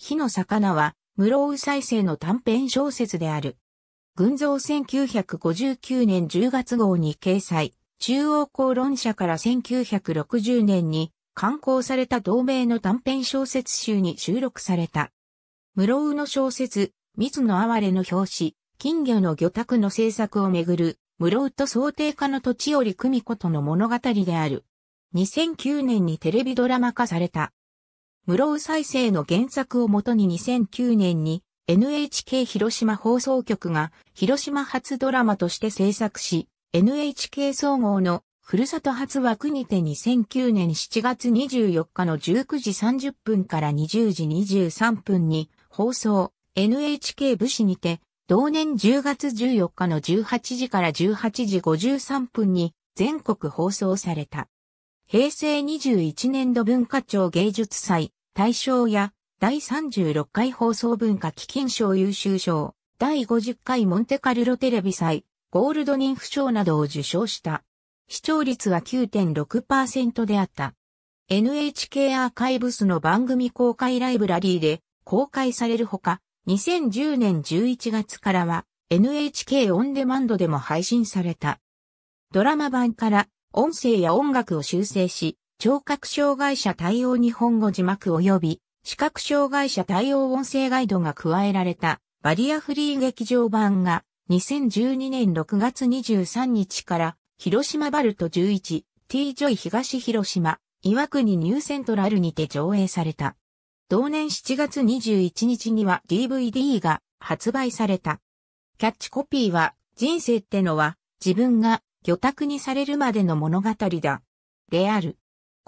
火の魚は、室生再生の短編小説である。群像1959年10月号に掲載、中央公論社から1960年に刊行された同名の短編小説集に収録された。室生の小説、水の哀れの表紙、金魚の魚拓の制作をめぐる、室生と想定家の土地より久美子との物語である。2009年にテレビドラマ化された。室生再生の原作をもとに2009年に NHK 広島放送局が広島初ドラマとして制作し、NHK 総合のふるさと初枠にて2009年7月24日の19時30分から20時23分に放送 NHK 武士にて同年10月14日の18時から18時53分に全国放送された。平成21年度文化庁芸術祭大賞や第36回放送文化基金賞優秀賞、第50回モンテカルロテレビ祭、ゴールドニンフ賞などを受賞した。視聴率は9.6%であった。NHK アーカイブスの番組公開ライブラリーで公開されるほか、2010年11月からは NHK オンデマンドでも配信された。ドラマ版から音声や音楽を修正し、聴覚障害者対応日本語字幕及び視覚障害者対応音声ガイドが加えられたバリアフリー劇場版が2012年6月23日から広島バルト 11T ジョイ東広島岩国ニューセントラルにて上映された。同年7月21日には DVD が発売された。キャッチコピーは人生ってのは自分が魚拓にされるまでの物語だ。である。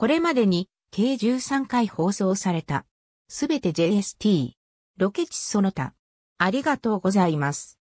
これまでに計13回放送された。すべて JST。ロケ地その他。ありがとうございます。